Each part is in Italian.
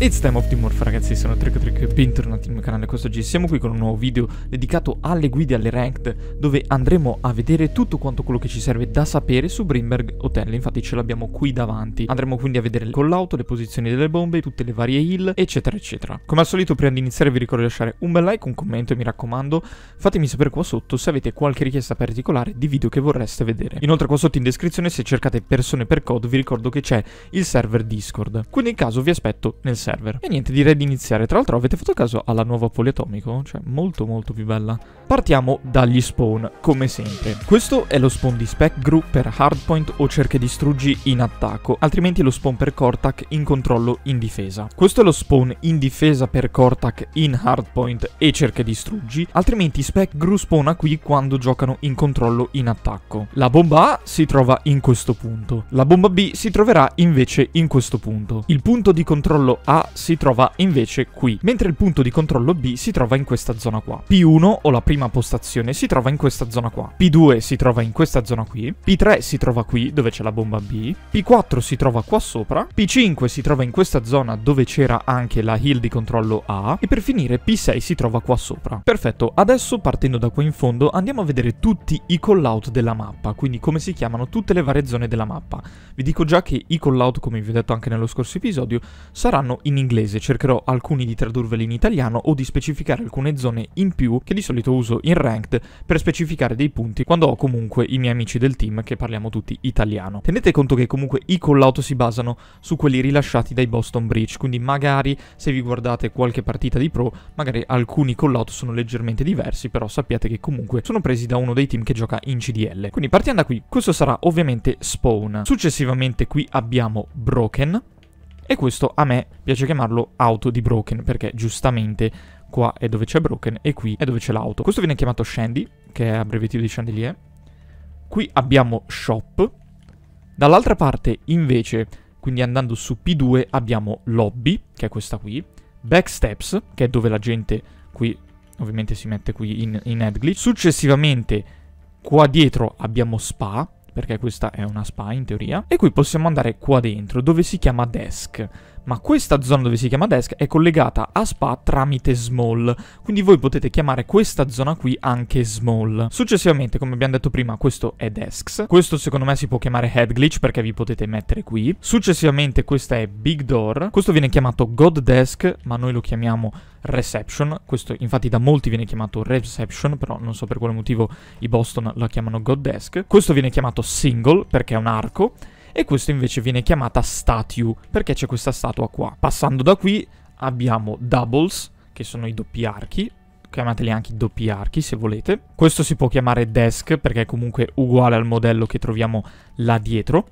It's time of the morph, ragazzi, sono Trick e bentornati nel mio canale quest'oggi siamo qui con un nuovo video dedicato alle guide alle ranked dove andremo a vedere tutto quanto quello che ci serve da sapere su Brimberg Hotel, infatti ce l'abbiamo qui davanti andremo quindi a vedere il collout, le posizioni delle bombe, tutte le varie heal eccetera eccetera come al solito prima di iniziare vi ricordo di lasciare un bel like, un commento e mi raccomando fatemi sapere qua sotto se avete qualche richiesta particolare di video che vorreste vedere inoltre qua sotto in descrizione se cercate persone per code vi ricordo che c'è il server Discord quindi in caso vi aspetto nel server server. E niente, direi di iniziare. Tra l'altro avete fatto caso alla nuova poliatomico? Cioè, molto molto più bella. Partiamo dagli spawn, come sempre. Questo è lo spawn di Spec Group per hardpoint o cerche distruggi in attacco, altrimenti lo spawn per Cortac in controllo in difesa. Questo è lo spawn in difesa per Cortac in hardpoint e cerche distruggi, altrimenti Spec Group spawna qui quando giocano in controllo in attacco. La bomba A si trova in questo punto. La bomba B si troverà invece in questo punto. Il punto di controllo A si trova invece qui, mentre il punto di controllo B si trova in questa zona qua. P1 o la prima postazione si trova in questa zona qua. P2 si trova in questa zona qui. P3 si trova qui dove c'è la bomba B. P4 si trova qua sopra. P5 si trova in questa zona dove c'era anche la hill di controllo A. E per finire P6 si trova qua sopra. Perfetto, adesso partendo da qui in fondo andiamo a vedere tutti i callout della mappa, quindi come si chiamano tutte le varie zone della mappa. Vi dico già che i callout, come vi ho detto anche nello scorso episodio, saranno in inglese, cercherò alcuni di tradurveli in italiano o di specificare alcune zone in più che di solito uso in ranked per specificare dei punti quando ho comunque i miei amici del team che parliamo tutti italiano. Tenete conto che comunque i call-out si basano su quelli rilasciati dai Boston Bridge, quindi magari se vi guardate qualche partita di pro, magari alcuni call-out sono leggermente diversi, però sappiate che comunque sono presi da uno dei team che gioca in CDL. Quindi partiamo da qui, questo sarà ovviamente Spawn. Successivamente qui abbiamo Broken, e questo a me piace chiamarlo auto di Broken, perché giustamente qua è dove c'è Broken e qui è dove c'è l'auto. Questo viene chiamato Shandy, che è abbreviativo di Chandelier. Eh. Qui abbiamo Shop. Dall'altra parte invece, quindi andando su P2, abbiamo Lobby, che è questa qui. Backsteps, che è dove la gente qui ovviamente si mette qui in, in Edglitch. Successivamente qua dietro abbiamo Spa, perché questa è una spa in teoria. E qui possiamo andare qua dentro, dove si chiama desk ma questa zona dove si chiama desk è collegata a spa tramite small, quindi voi potete chiamare questa zona qui anche small. Successivamente, come abbiamo detto prima, questo è desks, questo secondo me si può chiamare head glitch perché vi potete mettere qui. Successivamente questa è big door, questo viene chiamato god desk, ma noi lo chiamiamo reception, questo infatti da molti viene chiamato reception, però non so per quale motivo i Boston la chiamano god desk. Questo viene chiamato single perché è un arco e questo invece viene chiamata statue perché c'è questa statua qua. Passando da qui abbiamo doubles, che sono i doppi archi, chiamateli anche i doppi archi se volete. Questo si può chiamare desk perché è comunque uguale al modello che troviamo là dietro.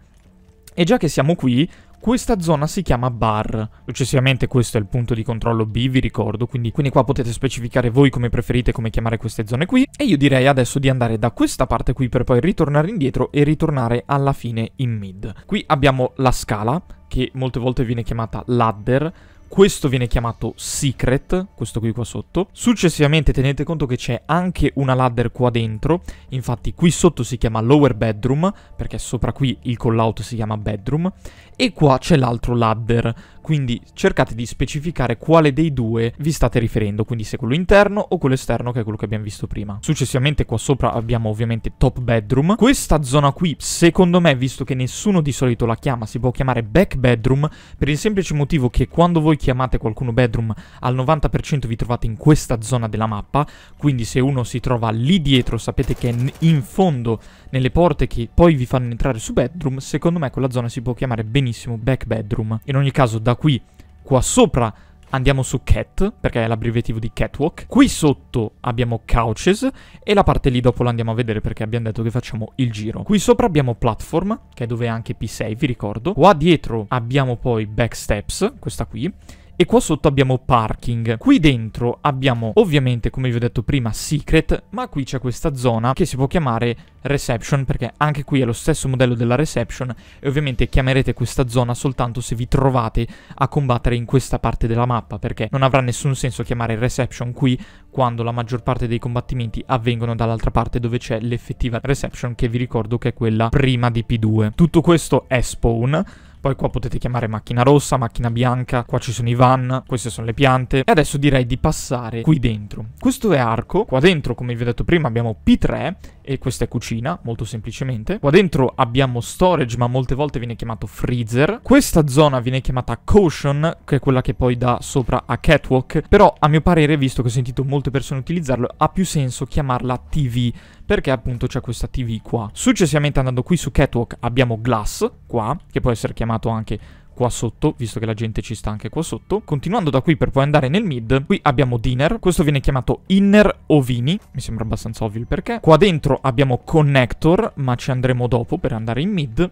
E già che siamo qui, questa zona si chiama bar. Successivamente questo è il punto di controllo B, vi ricordo, quindi, quindi, qua potete specificare voi come preferite come chiamare queste zone qui. E io direi adesso di andare da questa parte qui per poi ritornare indietro e ritornare alla fine in mid. Qui abbiamo la scala, che molte volte viene chiamata ladder, questo viene chiamato secret, questo qui qua sotto. Successivamente tenete conto che c'è anche una ladder qua dentro, infatti qui sotto si chiama lower bedroom, perché sopra qui il call out si chiama bedroom, e qua c'è l'altro ladder, quindi cercate di specificare quale dei due vi state riferendo, quindi se quello interno o quello esterno che è quello che abbiamo visto prima. Successivamente qua sopra abbiamo ovviamente top bedroom, questa zona qui secondo me visto che nessuno di solito la chiama si può chiamare back bedroom per il semplice motivo che quando voi chiamate qualcuno bedroom al 90% vi trovate in questa zona della mappa, quindi se uno si trova lì dietro sapete che è in fondo nelle porte che poi vi fanno entrare su bedroom, secondo me quella zona si può chiamare benissimo benissimo back bedroom. In ogni caso da qui, qua sopra andiamo su cat, perché è l'abbreviativo di catwalk. Qui sotto abbiamo couches e la parte lì dopo la andiamo a vedere perché abbiamo detto che facciamo il giro. Qui sopra abbiamo platform, che è dove è anche P6, vi ricordo. Qua dietro abbiamo poi back steps, questa qui e qua sotto abbiamo parking. Qui dentro abbiamo ovviamente, come vi ho detto prima, secret, ma qui c'è questa zona che si può chiamare reception perché anche qui è lo stesso modello della reception e ovviamente chiamerete questa zona soltanto se vi trovate a combattere in questa parte della mappa perché non avrà nessun senso chiamare reception qui quando la maggior parte dei combattimenti avvengono dall'altra parte dove c'è l'effettiva reception che vi ricordo che è quella prima di P2. Tutto questo è spawn poi qua potete chiamare macchina rossa, macchina bianca, qua ci sono i van, queste sono le piante. E adesso direi di passare qui dentro. Questo è arco, qua dentro come vi ho detto prima abbiamo P3 e questa è cucina, molto semplicemente. Qua dentro abbiamo storage, ma molte volte viene chiamato freezer. Questa zona viene chiamata caution, che è quella che poi dà sopra a catwalk, però a mio parere, visto che ho sentito molte persone utilizzarlo, ha più senso chiamarla TV, perché appunto c'è questa TV qua. Successivamente andando qui su catwalk abbiamo glass, qua, che può essere chiamato anche qua sotto, visto che la gente ci sta anche qua sotto. Continuando da qui per poi andare nel mid, qui abbiamo dinner, questo viene chiamato inner ovini, mi sembra abbastanza ovvio il perché. Qua dentro abbiamo connector, ma ci andremo dopo per andare in mid,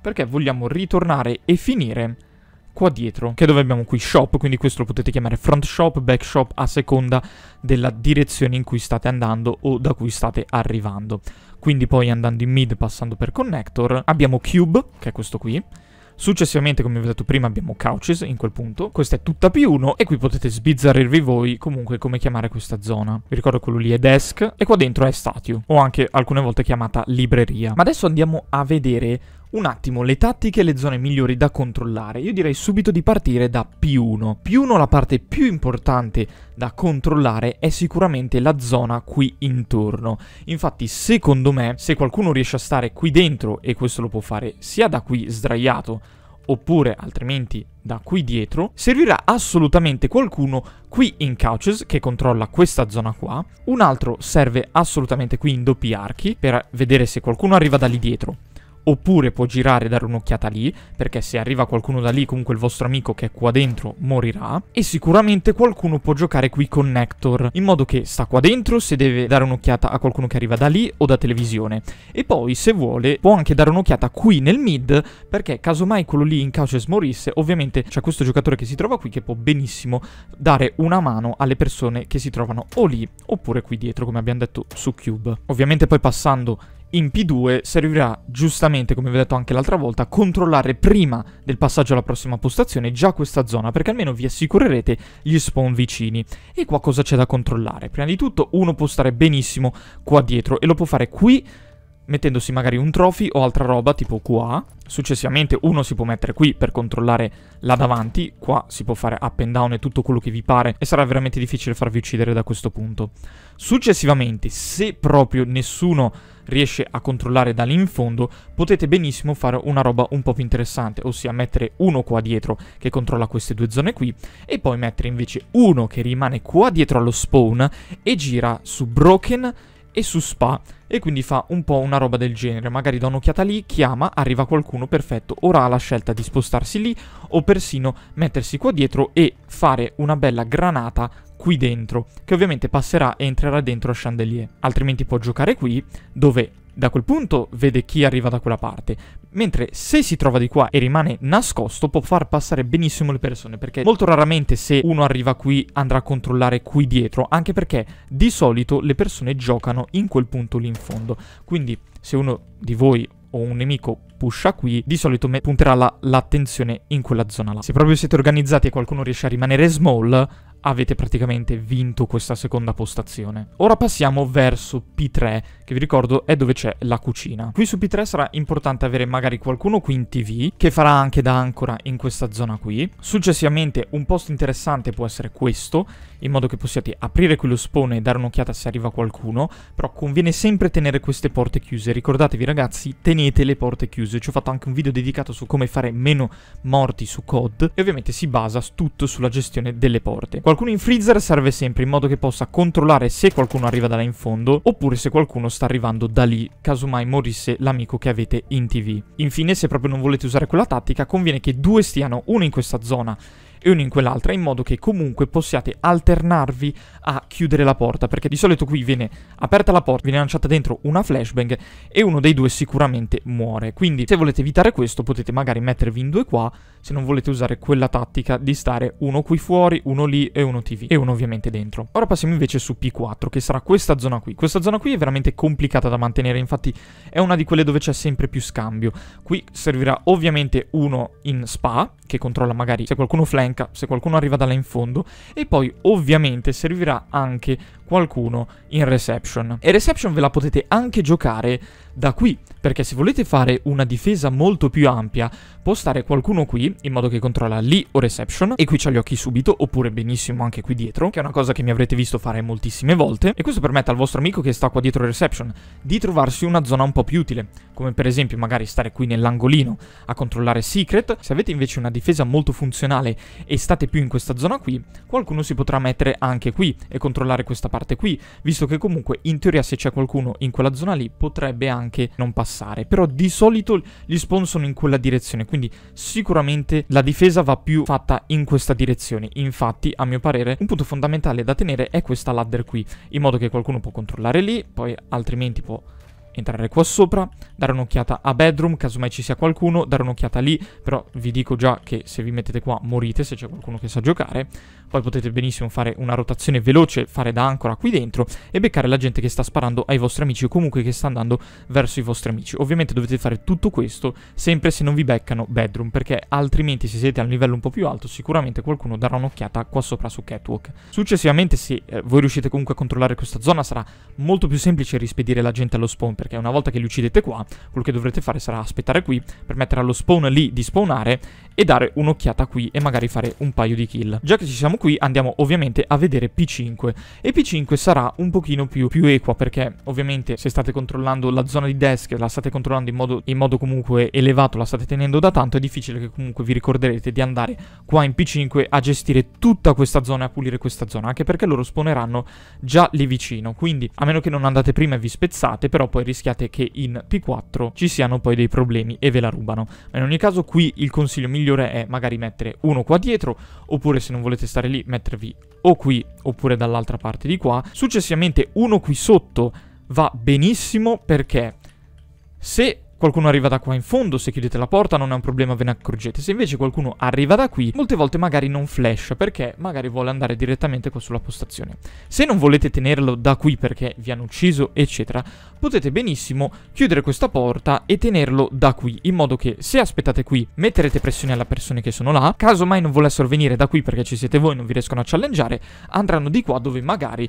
perché vogliamo ritornare e finire qua dietro, che è dove abbiamo qui shop, quindi questo lo potete chiamare front shop, back shop, a seconda della direzione in cui state andando o da cui state arrivando. Quindi poi andando in mid, passando per connector, abbiamo cube, che è questo qui, Successivamente, come vi ho detto prima, abbiamo couches in quel punto. Questa è tutta P1 e qui potete sbizzarrirvi voi comunque come chiamare questa zona. Vi ricordo quello lì è desk e qua dentro è statue o anche alcune volte chiamata libreria. Ma adesso andiamo a vedere un attimo le tattiche e le zone migliori da controllare. Io direi subito di partire da P1. P1 la parte più importante da controllare è sicuramente la zona qui intorno. Infatti secondo me se qualcuno riesce a stare qui dentro e questo lo può fare sia da qui sdraiato oppure altrimenti da qui dietro, servirà assolutamente qualcuno qui in couches che controlla questa zona qua, un altro serve assolutamente qui in doppi archi per vedere se qualcuno arriva da lì dietro, oppure può girare e dare un'occhiata lì, perché se arriva qualcuno da lì, comunque il vostro amico che è qua dentro morirà, e sicuramente qualcuno può giocare qui con connector, in modo che sta qua dentro se deve dare un'occhiata a qualcuno che arriva da lì o da televisione, e poi se vuole può anche dare un'occhiata qui nel mid, perché casomai quello lì in couches morisse, ovviamente c'è questo giocatore che si trova qui che può benissimo dare una mano alle persone che si trovano o lì oppure qui dietro, come abbiamo detto su Cube. Ovviamente poi passando in P2 servirà giustamente, come vi ho detto anche l'altra volta, a controllare prima del passaggio alla prossima postazione già questa zona, perché almeno vi assicurerete gli spawn vicini. E qua cosa c'è da controllare? Prima di tutto uno può stare benissimo qua dietro e lo può fare qui mettendosi magari un trophy o altra roba tipo qua. Successivamente uno si può mettere qui per controllare là davanti, qua si può fare up and down e tutto quello che vi pare e sarà veramente difficile farvi uccidere da questo punto. Successivamente, se proprio nessuno riesce a controllare da lì in fondo, potete benissimo fare una roba un po' più interessante, ossia mettere uno qua dietro che controlla queste due zone qui e poi mettere invece uno che rimane qua dietro allo spawn e gira su Broken e su Spa e quindi fa un po' una roba del genere, magari da un'occhiata lì, chiama, arriva qualcuno, perfetto, ora ha la scelta di spostarsi lì o persino mettersi qua dietro e fare una bella granata qui dentro, che ovviamente passerà e entrerà dentro a Chandelier, altrimenti può giocare qui dove da quel punto vede chi arriva da quella parte, mentre se si trova di qua e rimane nascosto può far passare benissimo le persone, perché molto raramente se uno arriva qui andrà a controllare qui dietro, anche perché di solito le persone giocano in quel punto lì in fondo, quindi se uno di voi o un nemico pusha qui, di solito punterà l'attenzione la, in quella zona là. Se proprio siete organizzati e qualcuno riesce a rimanere small, avete praticamente vinto questa seconda postazione. Ora passiamo verso P3, che vi ricordo è dove c'è la cucina. Qui su P3 sarà importante avere magari qualcuno qui in TV, che farà anche da ancora in questa zona qui. Successivamente un posto interessante può essere questo, in modo che possiate aprire quello spawn e dare un'occhiata se arriva qualcuno, però conviene sempre tenere queste porte chiuse. Ricordatevi ragazzi, tenete le porte chiuse. Ci ho fatto anche un video dedicato su come fare meno morti su COD e ovviamente si basa tutto sulla gestione delle porte. Qualcuno in freezer serve sempre in modo che possa controllare se qualcuno arriva da là in fondo oppure se qualcuno sta arrivando da lì, casomai morisse l'amico che avete in tv. Infine, se proprio non volete usare quella tattica, conviene che due stiano, uno in questa zona e uno in quell'altra in modo che comunque possiate alternarvi a chiudere la porta, perché di solito qui viene aperta la porta, viene lanciata dentro una flashbang e uno dei due sicuramente muore. Quindi se volete evitare questo potete magari mettervi in due qua, se non volete usare quella tattica di stare uno qui fuori, uno lì e uno TV, e uno ovviamente dentro. Ora passiamo invece su P4, che sarà questa zona qui. Questa zona qui è veramente complicata da mantenere, infatti è una di quelle dove c'è sempre più scambio. Qui servirà ovviamente uno in spa, che controlla magari se qualcuno flanca, se qualcuno arriva da là in fondo, e poi ovviamente servirà anche qualcuno in reception. E reception ve la potete anche giocare da qui, perché se volete fare una difesa molto più ampia, può stare qualcuno qui, in modo che controlla lì o reception, e qui c'ha gli occhi subito, oppure benissimo anche qui dietro, che è una cosa che mi avrete visto fare moltissime volte, e questo permette al vostro amico che sta qua dietro reception di trovarsi una zona un po' più utile, come per esempio magari stare qui nell'angolino a controllare secret, se avete invece una difesa molto funzionale e state più in questa zona qui, qualcuno si potrà mettere anche qui e controllare questa parte qui, visto che comunque in teoria se c'è qualcuno in quella zona lì potrebbe anche anche non passare. Però di solito gli spawn sono in quella direzione, quindi sicuramente la difesa va più fatta in questa direzione. Infatti, a mio parere, un punto fondamentale da tenere è questa ladder qui, in modo che qualcuno può controllare lì, poi altrimenti può entrare qua sopra, dare un'occhiata a bedroom, casomai ci sia qualcuno, dare un'occhiata lì, però vi dico già che se vi mettete qua morite se c'è qualcuno che sa giocare, poi potete benissimo fare una rotazione veloce, fare da ancora qui dentro e beccare la gente che sta sparando ai vostri amici o comunque che sta andando verso i vostri amici. Ovviamente dovete fare tutto questo sempre se non vi beccano bedroom, perché altrimenti se siete a un livello un po' più alto sicuramente qualcuno darà un'occhiata qua sopra su catwalk. Successivamente se eh, voi riuscite comunque a controllare questa zona sarà molto più semplice rispedire la gente allo spawn perché una volta che li uccidete qua, quello che dovrete fare sarà aspettare qui, permettere allo spawn lì di spawnare e dare un'occhiata qui e magari fare un paio di kill. Già che ci siamo qui, andiamo ovviamente a vedere P5 e P5 sarà un pochino più, più equa perché ovviamente se state controllando la zona di desk, la state controllando in modo, in modo comunque elevato, la state tenendo da tanto, è difficile che comunque vi ricorderete di andare qua in P5 a gestire tutta questa zona e a pulire questa zona, anche perché loro spawneranno già lì vicino, quindi a meno che non andate prima e vi spezzate, però poi rischiate rischiate che in P4 ci siano poi dei problemi e ve la rubano. Ma in ogni caso qui il consiglio migliore è magari mettere uno qua dietro, oppure se non volete stare lì mettervi o qui oppure dall'altra parte di qua. Successivamente uno qui sotto va benissimo perché se qualcuno arriva da qua in fondo, se chiudete la porta non è un problema, ve ne accorgete. Se invece qualcuno arriva da qui, molte volte magari non flash, perché magari vuole andare direttamente qua sulla postazione. Se non volete tenerlo da qui perché vi hanno ucciso, eccetera, potete benissimo chiudere questa porta e tenerlo da qui, in modo che se aspettate qui metterete pressione alla persone che sono là, caso mai non volessero venire da qui perché ci siete voi e non vi riescono a challengeare, andranno di qua dove magari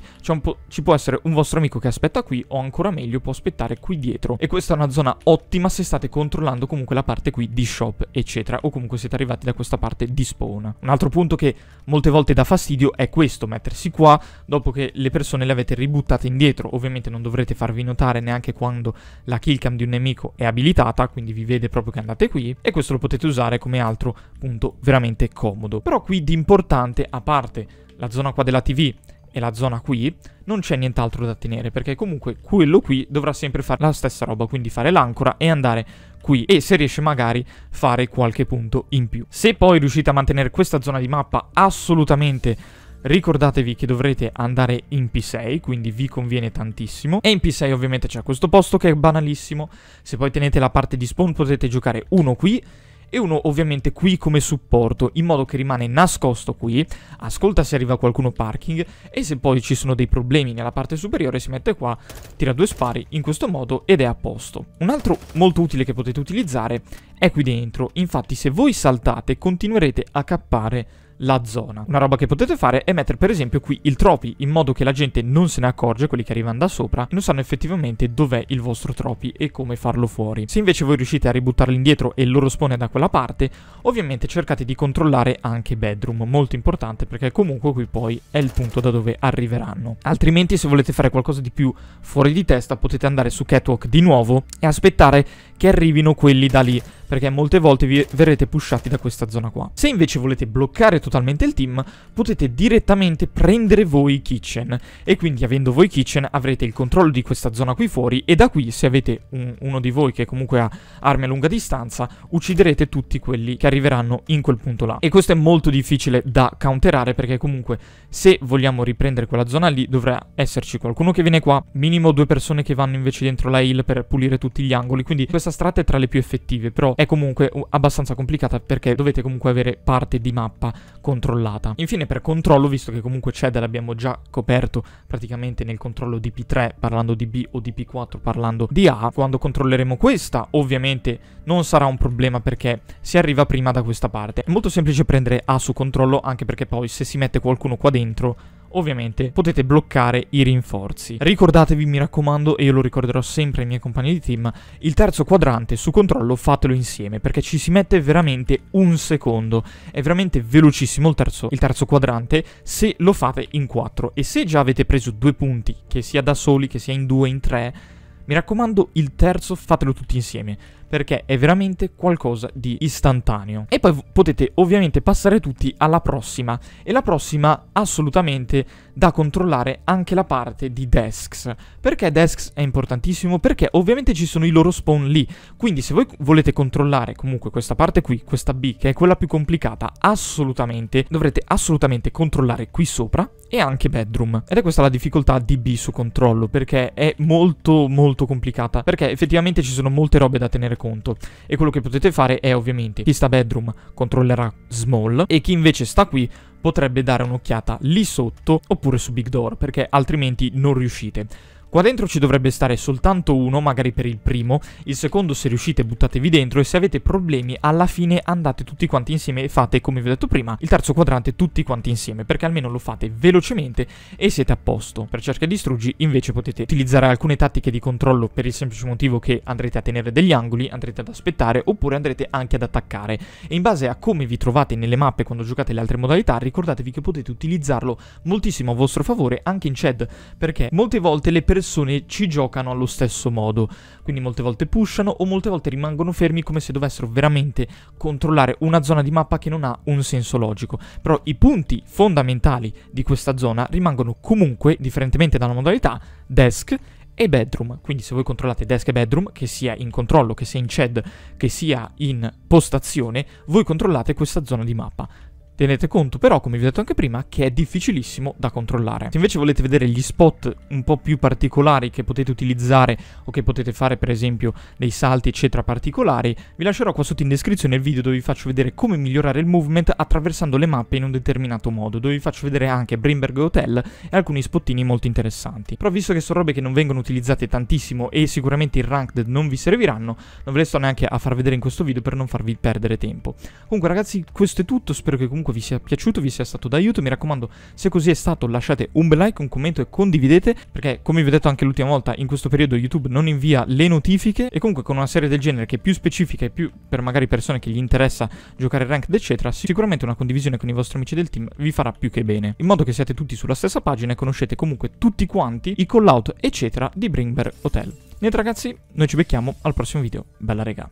ci può essere un vostro amico che aspetta qui o ancora meglio può aspettare qui dietro. E questa è una zona ottima ottima se state controllando comunque la parte qui di shop eccetera o comunque siete arrivati da questa parte di spawn. Un altro punto che molte volte dà fastidio è questo, mettersi qua dopo che le persone le avete ributtate indietro. Ovviamente non dovrete farvi notare neanche quando la killcam di un nemico è abilitata, quindi vi vede proprio che andate qui e questo lo potete usare come altro punto veramente comodo. Però qui di importante, a parte la zona qua della TV e la zona qui, non c'è nient'altro da tenere, perché comunque quello qui dovrà sempre fare la stessa roba, quindi fare l'ancora e andare qui, e se riesce magari fare qualche punto in più. Se poi riuscite a mantenere questa zona di mappa assolutamente ricordatevi che dovrete andare in P6, quindi vi conviene tantissimo. E in P6 ovviamente c'è questo posto che è banalissimo, se poi tenete la parte di spawn potete giocare uno qui e uno ovviamente qui come supporto, in modo che rimane nascosto qui, ascolta se arriva qualcuno parking e se poi ci sono dei problemi nella parte superiore si mette qua, tira due spari in questo modo ed è a posto. Un altro molto utile che potete utilizzare è qui dentro, infatti se voi saltate continuerete a cappare la zona. Una roba che potete fare è mettere per esempio qui il tropi, in modo che la gente non se ne accorge, quelli che arrivano da sopra, non sanno effettivamente dov'è il vostro tropi e come farlo fuori. Se invece voi riuscite a ributtarli indietro e il loro spone da quella parte, ovviamente cercate di controllare anche bedroom, molto importante perché comunque qui poi è il punto da dove arriveranno. Altrimenti se volete fare qualcosa di più fuori di testa potete andare su catwalk di nuovo e aspettare che arrivino quelli da lì perché molte volte vi verrete pushati da questa zona qua. Se invece volete bloccare totalmente il team, potete direttamente prendere voi i kitchen, e quindi avendo voi kitchen avrete il controllo di questa zona qui fuori, e da qui, se avete un, uno di voi che comunque ha armi a lunga distanza, ucciderete tutti quelli che arriveranno in quel punto là. E questo è molto difficile da counterare, perché comunque se vogliamo riprendere quella zona lì, dovrà esserci qualcuno che viene qua, minimo due persone che vanno invece dentro la hill per pulire tutti gli angoli, quindi questa strada è tra le più effettive, però è comunque abbastanza complicata perché dovete comunque avere parte di mappa controllata. Infine per controllo, visto che comunque CED abbiamo già coperto praticamente nel controllo di P3 parlando di B o di P4 parlando di A, quando controlleremo questa ovviamente non sarà un problema perché si arriva prima da questa parte. È molto semplice prendere A su controllo anche perché poi se si mette qualcuno qua dentro ovviamente potete bloccare i rinforzi. Ricordatevi, mi raccomando, e io lo ricorderò sempre ai miei compagni di team, il terzo quadrante su controllo fatelo insieme, perché ci si mette veramente un secondo. È veramente velocissimo il terzo, il terzo quadrante se lo fate in quattro. E se già avete preso due punti, che sia da soli, che sia in due, in tre, mi raccomando, il terzo fatelo tutti insieme perché è veramente qualcosa di istantaneo. E poi potete ovviamente passare tutti alla prossima e la prossima assolutamente da controllare anche la parte di desks. Perché desks è importantissimo? Perché ovviamente ci sono i loro spawn lì, quindi se voi volete controllare comunque questa parte qui, questa B che è quella più complicata, assolutamente dovrete assolutamente controllare qui sopra e anche bedroom. Ed è questa la difficoltà di B su controllo perché è molto molto complicata, perché effettivamente ci sono molte robe da tenere tenere conto. E quello che potete fare è ovviamente chi sta bedroom controllerà small e chi invece sta qui potrebbe dare un'occhiata lì sotto oppure su big door perché altrimenti non riuscite. Qua dentro ci dovrebbe stare soltanto uno, magari per il primo, il secondo se riuscite buttatevi dentro e se avete problemi alla fine andate tutti quanti insieme e fate, come vi ho detto prima, il terzo quadrante tutti quanti insieme, perché almeno lo fate velocemente e siete a posto. Per cerca e distruggi invece potete utilizzare alcune tattiche di controllo per il semplice motivo che andrete a tenere degli angoli, andrete ad aspettare oppure andrete anche ad attaccare e in base a come vi trovate nelle mappe quando giocate le altre modalità ricordatevi che potete utilizzarlo moltissimo a vostro favore anche in CHED perché molte volte le persone persone ci giocano allo stesso modo, quindi molte volte pushano o molte volte rimangono fermi come se dovessero veramente controllare una zona di mappa che non ha un senso logico, però i punti fondamentali di questa zona rimangono comunque, differentemente dalla modalità, desk e bedroom. Quindi se voi controllate desk e bedroom, che sia in controllo, che sia in CHED, che sia in postazione, voi controllate questa zona di mappa. Tenete conto però, come vi ho detto anche prima, che è difficilissimo da controllare. Se invece volete vedere gli spot un po' più particolari che potete utilizzare o che potete fare per esempio dei salti eccetera particolari, vi lascerò qua sotto in descrizione il video dove vi faccio vedere come migliorare il movement attraversando le mappe in un determinato modo, dove vi faccio vedere anche Brimberg Hotel e alcuni spottini molto interessanti. Però visto che sono robe che non vengono utilizzate tantissimo e sicuramente i ranked non vi serviranno, non ve le sto neanche a far vedere in questo video per non farvi perdere tempo. Comunque ragazzi questo è tutto, spero che comunque comunque vi sia piaciuto, vi sia stato d'aiuto. Mi raccomando, se così è stato, lasciate un bel like, un commento e condividete, perché come vi ho detto anche l'ultima volta, in questo periodo YouTube non invia le notifiche e comunque con una serie del genere che è più specifica e più per magari persone che gli interessa giocare ranked eccetera, sicuramente una condivisione con i vostri amici del team vi farà più che bene, in modo che siate tutti sulla stessa pagina e conoscete comunque tutti quanti i call out eccetera di Bringberg Hotel. Niente ragazzi, noi ci becchiamo al prossimo video. Bella rega.